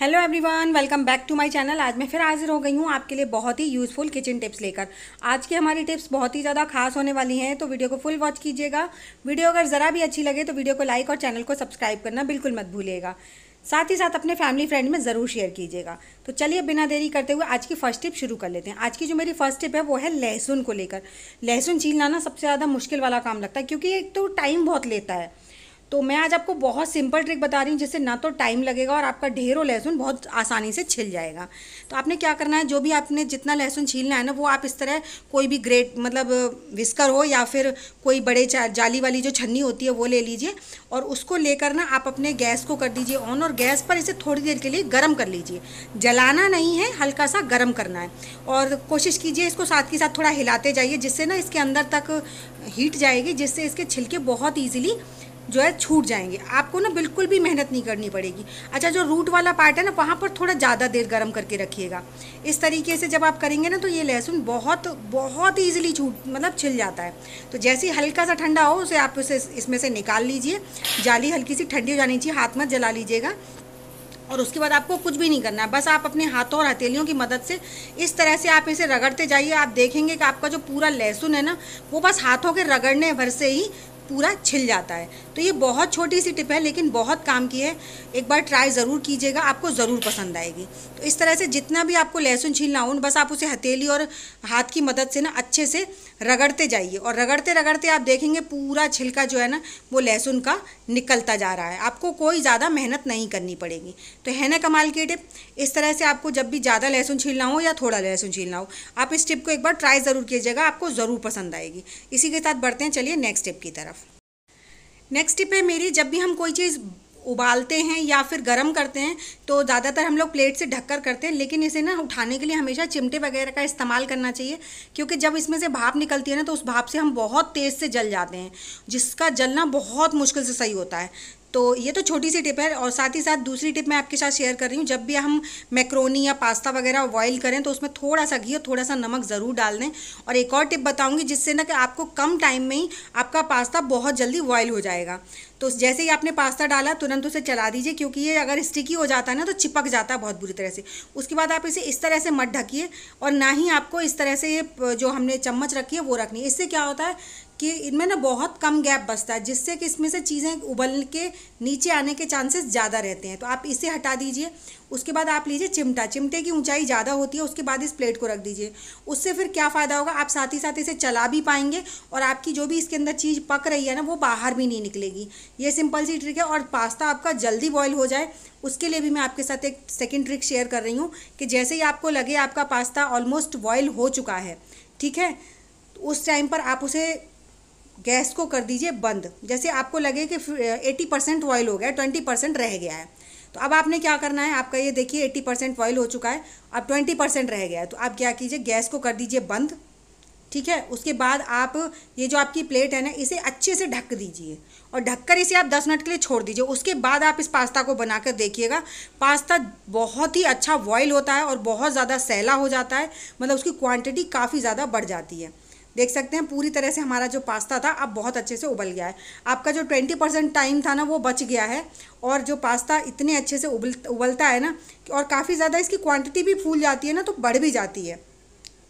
hello everyone welcome back to my channel आज मैं फिर हाजिर हो गई हूँ आपके लिए बहुत ही यूज़फुल किचन टिप्स लेकर आज की हमारी टिप्स बहुत ही ज़्यादा खास होने वाली हैं तो वीडियो को फुल वॉच कीजिएगा वीडियो अगर ज़रा भी अच्छी लगे तो वीडियो को लाइक और चैनल को सब्सक्राइब करना बिल्कुल मत भूलिएगा साथ ही साथ अपने फैमिली फ्रेंड में ज़रूर शेयर कीजिएगा तो चलिए बिना देरी करते हुए आज की फर्स्ट टिप शुरू कर लेते हैं आज की जो मेरी फर्स्ट टिप है वो है लहसुन को लेकर लहसुन छीलना ना सबसे ज़्यादा मुश्किल वाला काम लगता है क्योंकि एक तो टाइम बहुत लेता है तो मैं आज आपको बहुत सिंपल ट्रिक बता रही हूँ जिससे ना तो टाइम लगेगा और आपका ढेरों लहसुन बहुत आसानी से छिल जाएगा तो आपने क्या करना है जो भी आपने जितना लहसुन छीलना है ना वो आप इस तरह कोई भी ग्रेट मतलब विस्कर हो या फिर कोई बड़े जाली वाली जो छन्नी होती है वो ले लीजिए और उसको लेकर ना आप अपने गैस को कर दीजिए ऑन और गैस पर इसे थोड़ी देर के लिए गर्म कर लीजिए जलाना नहीं है हल्का सा गर्म करना है और कोशिश कीजिए इसको साथ के साथ थोड़ा हिलाते जाइए जिससे ना इसके अंदर तक हीट जाएगी जिससे इसके छिलके बहुत ईजिली जो है छूट जाएंगे आपको ना बिल्कुल भी मेहनत नहीं करनी पड़ेगी अच्छा जो रूट वाला पार्ट है ना वहाँ पर थोड़ा ज़्यादा देर गर्म करके रखिएगा इस तरीके से जब आप करेंगे ना तो ये लहसुन बहुत बहुत ईजिली छूट मतलब छिल जाता है तो जैसे ही हल्का सा ठंडा हो उसे आप उसे इसमें से निकाल लीजिए जाली हल्की सी ठंडी हो जानी चाहिए हाथ मत जला लीजिएगा और उसके बाद आपको कुछ भी नहीं करना है बस आप अपने हाथों और हथेलियों की मदद से इस तरह से आप इसे रगड़ते जाइए आप देखेंगे कि आपका जो पूरा लहसुन है ना वो बस हाथों के रगड़ने भर से ही पूरा छिल जाता है तो ये बहुत छोटी सी टिप है लेकिन बहुत काम की है एक बार ट्राई ज़रूर कीजिएगा आपको ज़रूर पसंद आएगी तो इस तरह से जितना भी आपको लहसुन छीलना हो बस आप उसे हथेली और हाथ की मदद से ना अच्छे से रगड़ते जाइए और रगड़ते रगड़ते आप देखेंगे पूरा छिलका जो है ना वो लहसुन का निकलता जा रहा है आपको कोई ज़्यादा मेहनत नहीं करनी पड़ेगी तो है ना कमाल की टिप इस तरह से आपको जब भी ज़्यादा लहसुन छीलना हो या थोड़ा लहसुन छीलना हो आप इस टिप को एक बार ट्राई ज़रूर कीजिएगा आपको ज़रूर पसंद आएगी इसी के साथ बढ़ते हैं चलिए नेक्स्ट टिप की तरफ नेक्स्ट टिप है मेरी जब भी हम कोई चीज़ उबालते हैं या फिर गर्म करते हैं तो ज़्यादातर हम लोग प्लेट से ढककर करते हैं लेकिन इसे ना उठाने के लिए हमेशा चिमटे वगैरह का इस्तेमाल करना चाहिए क्योंकि जब इसमें से भाप निकलती है ना तो उस भाप से हम बहुत तेज़ से जल जाते हैं जिसका जलना बहुत मुश्किल से सही होता है तो ये तो छोटी सी टिप है और साथ ही साथ दूसरी टिप मैं आपके साथ शेयर कर रही हूँ जब भी हम मैक्रोनी या पास्ता वगैरह बॉयल करें तो उसमें थोड़ा सा घी और थोड़ा सा नमक ज़रूर डाल दें और एक और टिप बताऊँगी जिससे ना कि आपको कम टाइम में ही आपका पास्ता बहुत जल्दी बॉयल हो जाएगा तो जैसे ही आपने पास्ता डाला तुरंत उसे चला दीजिए क्योंकि ये अगर स्टिकी हो जाता है ना तो चिपक जाता है बहुत बुरी तरह से उसके बाद आप इसे इस तरह से मत ढकिए और ना ही आपको इस तरह से ये जो हमने चम्मच रखी है वो रखनी है इससे क्या होता है कि इनमें ना बहुत कम गैप बचता है जिससे कि इसमें से चीज़ें उबल के नीचे आने के चांसेस ज़्यादा रहते हैं तो आप इसे हटा दीजिए उसके बाद आप लीजिए चिमटा चिमटे की ऊंचाई ज़्यादा होती है उसके बाद इस प्लेट को रख दीजिए उससे फिर क्या फ़ायदा होगा आप साथ ही साथ इसे चला भी पाएंगे और आपकी जो भी इसके अंदर चीज़ पक रही है ना वो बाहर भी नहीं निकलेगी ये सिंपल सी ट्रिक है और पास्ता आपका जल्दी बॉयल हो जाए उसके लिए भी मैं आपके साथ एक सेकेंड ट्रिक शेयर कर रही हूँ कि जैसे ही आपको लगे आपका पास्ता ऑलमोस्ट बॉयल हो चुका है ठीक है उस टाइम पर आप उसे गैस को कर दीजिए बंद जैसे आपको लगे कि एटी परसेंट ऑयल हो गया ट्वेंटी परसेंट रह गया है तो अब आपने क्या करना है आपका ये देखिए एट्टी परसेंट ऑयल हो चुका है अब ट्वेंटी परसेंट रह गया है तो आप क्या कीजिए गैस को कर दीजिए बंद ठीक है उसके बाद आप ये जो आपकी प्लेट है ना इसे अच्छे से ढक दीजिए और ढककर इसे आप 10 मिनट के लिए छोड़ दीजिए उसके बाद आप इस पास्ता को बनाकर देखिएगा पास्ता बहुत ही अच्छा बॉयल होता है और बहुत ज़्यादा सैला हो जाता है मतलब उसकी क्वांटिटी काफ़ी ज़्यादा बढ़ जाती है देख सकते हैं पूरी तरह से हमारा जो पास्ता था अब बहुत अच्छे से उबल गया है आपका जो ट्वेंटी परसेंट टाइम था ना वो बच गया है और जो पास्ता इतने अच्छे से उबल उबलता है ना और काफ़ी ज़्यादा इसकी क्वांटिटी भी फूल जाती है ना तो बढ़ भी जाती है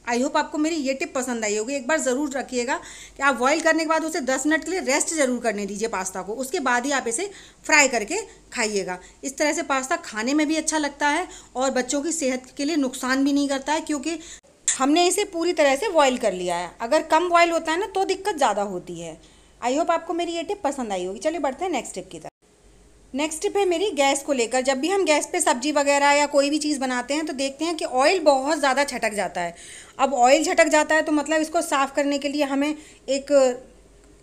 आई होप आपको मेरी ये टिप पसंद आई होगी एक बार ज़रूर रखिएगा कि आप बॉयल करने के बाद उसे 10 मिनट के लिए रेस्ट ज़रूर करने दीजिए पास्ता को उसके बाद ही आप इसे फ्राई करके खाइएगा इस तरह से पास्ता खाने में भी अच्छा लगता है और बच्चों की सेहत के लिए नुकसान भी नहीं करता है क्योंकि हमने इसे पूरी तरह से बॉयल कर लिया है अगर कम बॉयल होता है ना तो दिक्कत ज़्यादा होती है आई होप आपको मेरी ये टिप पसंद आई होगी चलिए बढ़ते हैं नेक्स्ट टिप की तरफ नेक्स्ट टिप है मेरी गैस को लेकर जब भी हम गैस पे सब्जी वगैरह या कोई भी चीज़ बनाते हैं तो देखते हैं कि ऑयल बहुत ज़्यादा छटक जाता है अब ऑयल छटक जाता है तो मतलब इसको साफ़ करने के लिए हमें एक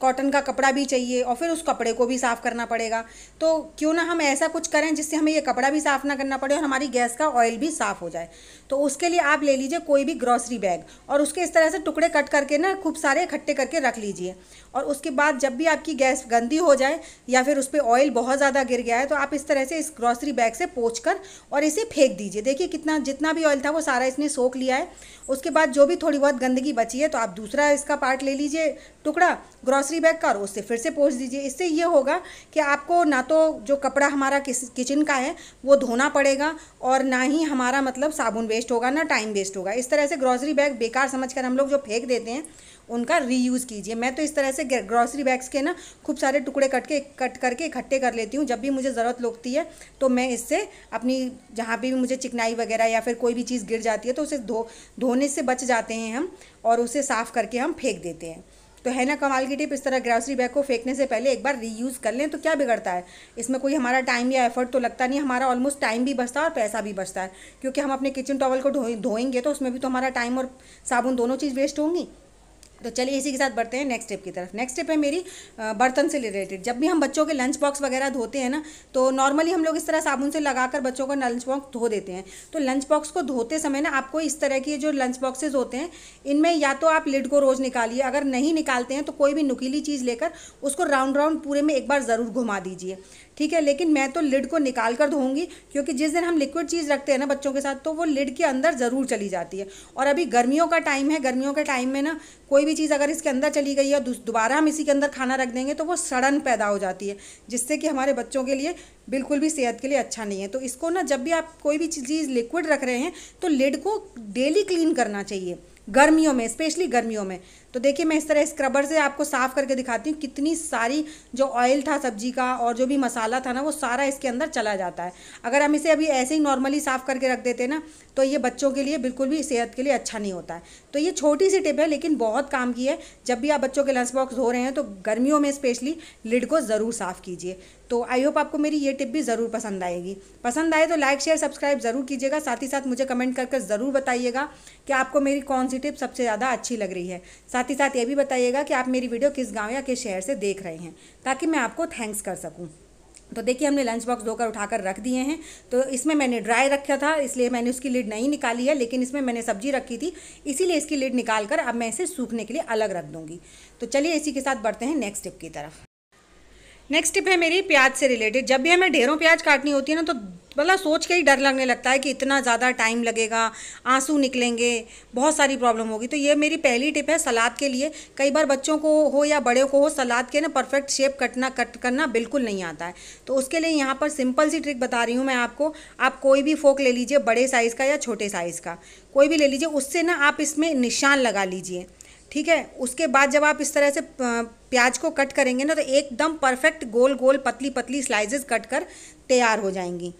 कॉटन का कपड़ा भी चाहिए और फिर उस कपड़े को भी साफ़ करना पड़ेगा तो क्यों ना हम ऐसा कुछ करें जिससे हमें ये कपड़ा भी साफ़ ना करना पड़े और हमारी गैस का ऑयल भी साफ़ हो जाए तो उसके लिए आप ले लीजिए कोई भी ग्रॉसरी बैग और उसके इस तरह से टुकड़े कट करके ना खूब सारे इकट्ठे करके रख लीजिए और उसके बाद जब भी आपकी गैस गंदी हो जाए या फिर उस पर ऑयल बहुत ज़्यादा गिर गया है तो आप इस तरह से इस ग्रॉसरी बैग से पोच कर और इसे फेंक दीजिए देखिए कितना जितना भी ऑयल था वो सारा इसने सोख लिया है उसके बाद जो भी थोड़ी बहुत गंदगी बची है तो आप दूसरा इसका पार्ट ले लीजिए टुकड़ा ग्रॉसरी ग्रॉसरी बैग का और उससे फिर से पोछ दीजिए इससे ये होगा कि आपको ना तो जो कपड़ा हमारा किचन का है वो धोना पड़ेगा और ना ही हमारा मतलब साबुन वेस्ट होगा ना टाइम वेस्ट होगा इस तरह से ग्रॉसरी बैग बेकार समझ कर हम लोग जो फेंक देते हैं उनका रीयूज़ कीजिए मैं तो इस तरह से ग्रॉसरी बैग्स के ना खूब सारे टुकड़े कट के कट करके इकट्ठे कर लेती हूँ जब भी मुझे ज़रूरत लगती है तो मैं इससे अपनी जहाँ भी मुझे चिकनाई वगैरह या फिर कोई भी चीज़ गिर जाती है तो उसे धो धोने से बच जाते हैं हम और उसे साफ़ करके हम फेंक देते हैं तो है ना कमाल की टिप इस तरह ग्रॉसरी बैग को फेंकने से पहले एक बार रीयूज़ कर लें तो क्या बिगड़ता है इसमें कोई हमारा टाइम या एफर्ट तो लगता नहीं हमारा ऑलमोस्ट टाइम भी बचता है और पैसा भी बचता है क्योंकि हम अपने किचन टॉवल को धोएंगे तो उसमें भी तो हमारा टाइम और साबुन दोनों चीज़ वेस्ट होंगी तो चलिए इसी के साथ बढ़ते हैं नेक्स्ट स्टेप की तरफ नेक्स्ट स्टेप है मेरी बर्तन से रिलेटेड जब भी हम बच्चों के लंच बॉक्स वगैरह धोते हैं ना तो नॉर्मली हम लोग इस तरह साबुन से लगाकर बच्चों का लंच बॉक्स धो देते हैं तो लंच बॉक्स को धोते समय ना आपको इस तरह के जो लंच बॉक्सेज होते हैं इनमें या तो आप लिड को रोज़ निकालिए अगर नहीं निकालते हैं तो कोई भी नुकीली चीज़ लेकर उसको राउंड राउंड पूरे में एक बार ज़रूर घुमा दीजिए ठीक है लेकिन मैं तो लिड को निकाल कर धोऊंगी क्योंकि जिस दिन हम लिक्विड चीज़ रखते हैं ना बच्चों के साथ तो वो लिड के अंदर ज़रूर चली जाती है और अभी गर्मियों का टाइम है गर्मियों के टाइम में ना कोई भी चीज़ अगर इसके अंदर चली गई है दोबारा हम इसी के अंदर खाना रख देंगे तो वो सड़न पैदा हो जाती है जिससे कि हमारे बच्चों के लिए बिल्कुल भी सेहत के लिए अच्छा नहीं है तो इसको ना जब भी आप कोई भी चीज़ लिक्विड रख रहे हैं तो लिड को डेली क्लीन करना चाहिए गर्मियों में स्पेशली गर्मियों में तो देखिए मैं इस तरह स्क्रबर से आपको साफ़ करके दिखाती हूँ कितनी सारी जो ऑयल था सब्जी का और जो भी मसाला था ना वो सारा इसके अंदर चला जाता है अगर हम इसे अभी ऐसे ही नॉर्मली साफ़ करके रख देते ना तो ये बच्चों के लिए बिल्कुल भी सेहत के लिए अच्छा नहीं होता है तो ये छोटी सी टिप है लेकिन बहुत काम की है जब भी आप बच्चों के लंच बॉक्स धो रहे हैं तो गर्मियों में स्पेशली लिड को ज़रूर साफ़ कीजिए तो आई होप आपको मेरी ये टिप भी ज़रूर पसंद आएगी पसंद आए तो लाइक शेयर सब्सक्राइब ज़रूर कीजिएगा साथ ही साथ मुझे कमेंट कर ज़रूर बताइएगा कि आपको मेरी कौन सी टिप सबसे ज़्यादा अच्छी लग रही है साथ साथ ही साथ ये भी बताइएगा कि आप मेरी वीडियो किस गाँव या किस शहर से देख रहे हैं ताकि मैं आपको थैंक्स कर सकूँ तो देखिए हमने लंच बॉक्स धोकर उठाकर रख दिए हैं तो इसमें मैंने ड्राई रखा था इसलिए मैंने उसकी लिड नहीं निकाली है लेकिन इसमें मैंने सब्जी रखी थी इसीलिए इसकी लिड निकाल कर अब मैं इसे सूखने के लिए अलग रख दूँगी तो चलिए इसी के साथ बढ़ते हैं नेक्स्ट टिप की तरफ नेक्स्ट टिप है मेरी प्याज से रिलेटेड जब भी हमें ढेरों प्याज काटनी होती है ना तो मतलब सोच के ही डर लगने लगता है कि इतना ज़्यादा टाइम लगेगा आंसू निकलेंगे बहुत सारी प्रॉब्लम होगी तो ये मेरी पहली टिप है सलाद के लिए कई बार बच्चों को हो या बड़े को हो सलाद के ना परफेक्ट शेप कटना कट करना बिल्कुल नहीं आता है तो उसके लिए यहाँ पर सिंपल सी ट्रिक बता रही हूँ मैं आपको आप कोई भी फोक ले लीजिए बड़े साइज़ का या छोटे साइज़ का कोई भी ले लीजिए उससे ना आप इसमें निशान लगा लीजिए ठीक है उसके बाद जब आप इस तरह से प्याज को कट करेंगे ना तो एकदम परफेक्ट गोल गोल पतली पतली स्लाइसेस कट कर तैयार हो जाएंगी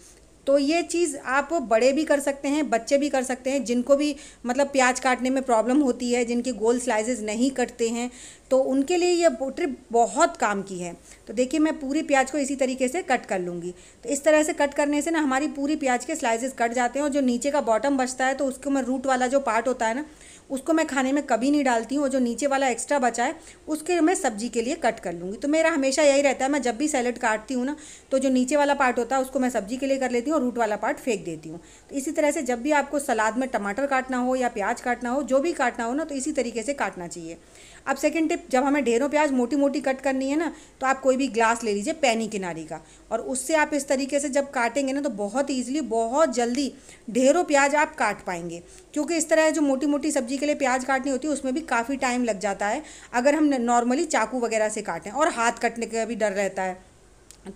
तो ये चीज़ आप बड़े भी कर सकते हैं बच्चे भी कर सकते हैं जिनको भी मतलब प्याज काटने में प्रॉब्लम होती है जिनके गोल स्लाइसेस नहीं कटते हैं तो उनके लिए ये ट्रिप बहुत काम की है तो देखिए मैं पूरी प्याज को इसी तरीके से कट कर लूँगी तो इस तरह से कट करने से ना हमारी पूरी प्याज के स्लाइसेस कट जाते हैं और जो नीचे का बॉटम बचता है तो उसको मैं रूट वाला जो पार्ट होता है ना उसको मैं खाने में कभी नहीं डालती हूँ और जो नीचे वाला एक्स्ट्रा बचा है उसके मैं सब्जी के लिए कट कर लूँगी तो मेरा हमेशा यही रहता है मैं जब भी सैलड काटती हूँ ना तो जो नीचे वाला पार्ट होता है उसको मैं सब्जी के लिए कर लेती हूँ और रूट वाला पार्ट फेंक देती हूँ तो इसी तरह से जब भी आपको सलाद में टमाटर काटना हो या प्याज काटना हो जो भी काटना हो ना तो इसी तरीके से काटना चाहिए अब सेकेंड टिप जब हमें ढेरों प्याज मोटी मोटी कट करनी है ना तो आप कोई भी ग्लास ले लीजिए पैनी किनारी का और उससे आप इस तरीके से जब काटेंगे ना तो बहुत ईजिली बहुत जल्दी ढेरों प्याज आप काट पाएंगे क्योंकि इस तरह जो मोटी मोटी सब्जी के लिए प्याज काटनी होती है उसमें भी काफ़ी टाइम लग जाता है अगर हम नॉर्मली चाकू वगैरह से काटें और हाथ कटने का भी डर रहता है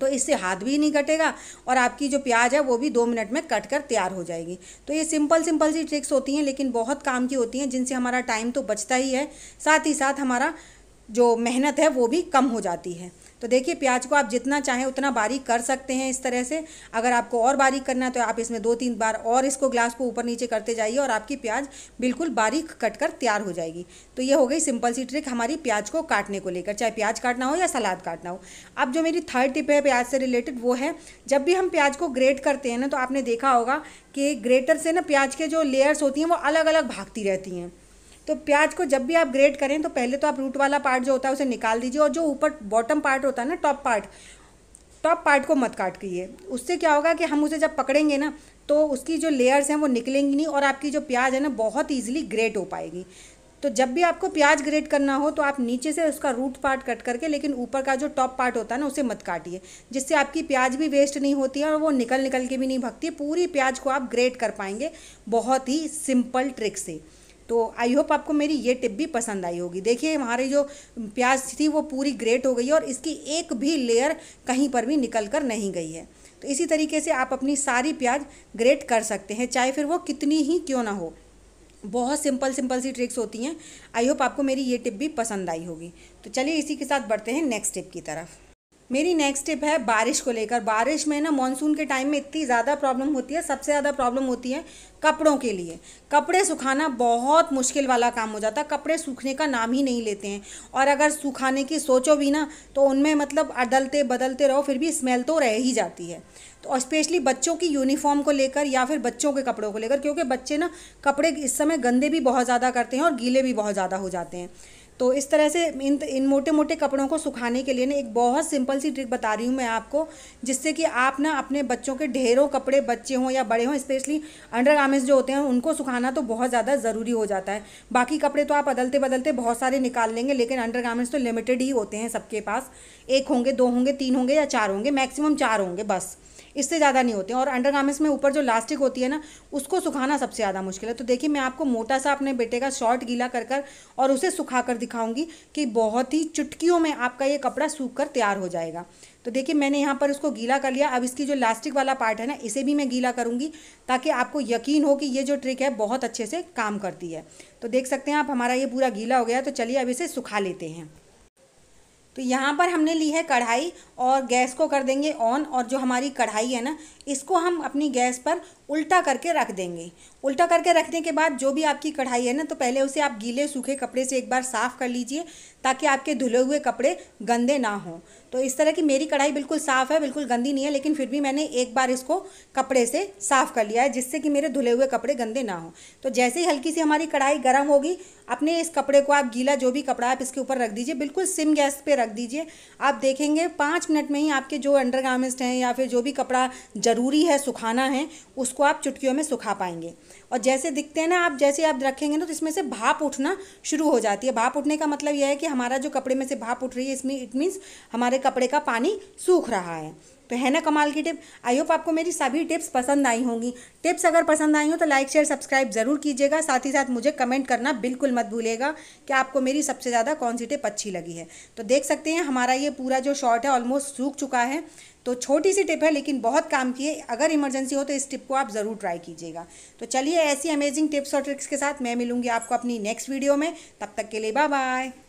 तो इससे हाथ भी नहीं कटेगा और आपकी जो प्याज है वो भी दो मिनट में कट कर तैयार हो जाएगी तो ये सिंपल सिंपल सी ट्रिक्स होती हैं लेकिन बहुत काम की होती हैं जिनसे हमारा टाइम तो बचता ही है साथ ही साथ हमारा जो मेहनत है वो भी कम हो जाती है तो देखिए प्याज को आप जितना चाहें उतना बारीक कर सकते हैं इस तरह से अगर आपको और बारीक करना है तो आप इसमें दो तीन बार और इसको ग्लास को ऊपर नीचे करते जाइए और आपकी प्याज बिल्कुल बारीक कट कर तैयार हो जाएगी तो ये हो गई सिंपल सी ट्रिक हमारी प्याज को काटने को लेकर चाहे प्याज काटना हो या सलाद काटना हो अब जो मेरी थर्ड टिप है प्याज से रिलेटेड वो है जब भी हम प्याज को ग्रेट करते हैं ना तो आपने देखा होगा कि ग्रेटर से ना प्याज के जो लेयर्स होती हैं वो अलग अलग भागती रहती हैं तो प्याज को जब भी आप ग्रेट करें तो पहले तो आप रूट वाला पार्ट जो होता है उसे निकाल दीजिए और जो ऊपर बॉटम पार्ट होता है ना टॉप पार्ट टॉप पार्ट को मत काट कीजिए उससे क्या होगा कि हम उसे जब पकड़ेंगे ना तो उसकी जो लेयर्स हैं वो निकलेंगी नहीं और आपकी जो प्याज है ना बहुत ईजिली ग्रेट हो पाएगी तो जब भी आपको प्याज ग्रेट करना हो तो आप नीचे से उसका रूट पार्ट कट करके लेकिन ऊपर का जो टॉप पार्ट होता है ना उसे मत काटिए जिससे आपकी प्याज भी वेस्ट नहीं होती है और वो निकल निकल के भी नहीं भगती पूरी प्याज को आप ग्रेट कर पाएंगे बहुत ही सिंपल ट्रिक से तो आई होप आपको मेरी ये टिप भी पसंद आई होगी देखिए हमारी जो प्याज थी वो पूरी ग्रेट हो गई है और इसकी एक भी लेयर कहीं पर भी निकल कर नहीं गई है तो इसी तरीके से आप अपनी सारी प्याज ग्रेट कर सकते हैं चाहे फिर वो कितनी ही क्यों ना हो बहुत सिंपल सिंपल सी ट्रिक्स होती हैं आई होप आपको मेरी ये टिप भी पसंद आई होगी तो चलिए इसी के साथ बढ़ते हैं नेक्स्ट टिप की तरफ मेरी नेक्स्ट टिप है बारिश को लेकर बारिश में ना मानसून के टाइम में इतनी ज़्यादा प्रॉब्लम होती है सबसे ज़्यादा प्रॉब्लम होती है कपड़ों के लिए कपड़े सुखाना बहुत मुश्किल वाला काम हो जाता है कपड़े सूखने का नाम ही नहीं लेते हैं और अगर सुखाने की सोचो भी ना तो उनमें मतलब अदलते बदलते रहो फिर भी स्मेल तो रह ही जाती है तो स्पेशली बच्चों की यूनिफॉर्म को लेकर या फिर बच्चों के कपड़ों को लेकर क्योंकि बच्चे ना कपड़े इस समय गंदे भी बहुत ज़्यादा करते हैं और गीले भी बहुत ज़्यादा हो जाते हैं तो इस तरह से इन इन मोटे मोटे कपड़ों को सुखाने के लिए ना एक बहुत सिंपल सी ट्रिक बता रही हूँ मैं आपको जिससे कि आप ना अपने बच्चों के ढेरों कपड़े बच्चे हों या बड़े हों स्पेशली अंडर जो होते हैं उनको सुखाना तो बहुत ज़्यादा ज़रूरी हो जाता है बाकी कपड़े तो आप बदलते बदलते बहुत सारे निकाल लेंगे लेकिन अंडर तो लिमिटेड ही होते हैं सबके पास एक होंगे दो होंगे तीन होंगे या चार होंगे मैक्सिमम चार होंगे बस इससे ज़्यादा नहीं होते हैं और गार्मेंट्स में ऊपर जो लास्टिक होती है ना उसको सुखाना सबसे ज़्यादा मुश्किल है तो देखिए मैं आपको मोटा सा अपने बेटे का शॉर्ट गीला कर कर और उसे सुखा कर दिखाऊँगी कि बहुत ही चुटकियों में आपका ये कपड़ा सूख कर तैयार हो जाएगा तो देखिए मैंने यहाँ पर इसको गीला कर लिया अब इसकी जो लास्टिक वाला पार्ट है ना इसे भी मैं गीला करूँगी ताकि आपको यकीन हो कि ये जो ट्रिक है बहुत अच्छे से काम करती है तो देख सकते हैं आप हमारा ये पूरा गीला हो गया तो चलिए अब इसे सुखा लेते हैं तो यहाँ पर हमने ली है कढ़ाई और गैस को कर देंगे ऑन और जो हमारी कढ़ाई है ना इसको हम अपनी गैस पर उल्टा करके रख देंगे उल्टा करके रखने के बाद जो भी आपकी कढ़ाई है ना तो पहले उसे आप गीले सूखे कपड़े से एक बार साफ़ कर लीजिए ताकि आपके धुले हुए कपड़े गंदे ना हों तो इस तरह की मेरी कढ़ाई बिल्कुल साफ़ है बिल्कुल गंदी नहीं है लेकिन फिर भी मैंने एक बार इसको कपड़े से साफ़ कर लिया है जिससे कि मेरे धुले हुए कपड़े गंदे ना हों तो जैसे ही हल्की सी हमारी कढ़ाई गर्म होगी अपने इस कपड़े को आप गीला जो भी कपड़ा आप इसके ऊपर रख दीजिए बिल्कुल सिम गैस पर रख दीजिए आप देखेंगे पाँच मिनट में ही आपके जो अंडर हैं या फिर जो भी कपड़ा ज़रूरी है सुखाना है उसको आप चुटकियों में सुखा पाएंगे और जैसे दिखते हैं ना आप जैसे आप रखेंगे ना तो इसमें से भाप उठना शुरू हो जाती है भाप उठने का मतलब यह है कि हमारा जो कपड़े में से भाप उठ रही है इसमें इट मीन्स हमारे कपड़े का पानी सूख रहा है तो है ना कमाल की टिप आई होप आपको मेरी सभी टिप्स पसंद आई होंगी टिप्स अगर पसंद आई हो तो लाइक शेयर सब्सक्राइब ज़रूर कीजिएगा साथ ही साथ मुझे कमेंट करना बिल्कुल मत भूलेगा कि आपको मेरी सबसे ज़्यादा कौन सी टिप अच्छी लगी है तो देख सकते हैं हमारा ये पूरा जो शॉर्ट है ऑलमोस्ट सूख चुका है तो छोटी सी टिप है लेकिन बहुत काम की है अगर इमरजेंसी हो तो इस टिप को आप ज़रूर ट्राई कीजिएगा तो चलिए ऐसी अमेजिंग टिप्स और ट्रिक्स के साथ मैं मिलूंगी आपको अपनी नेक्स्ट वीडियो में तब तक के लिए बाय बाय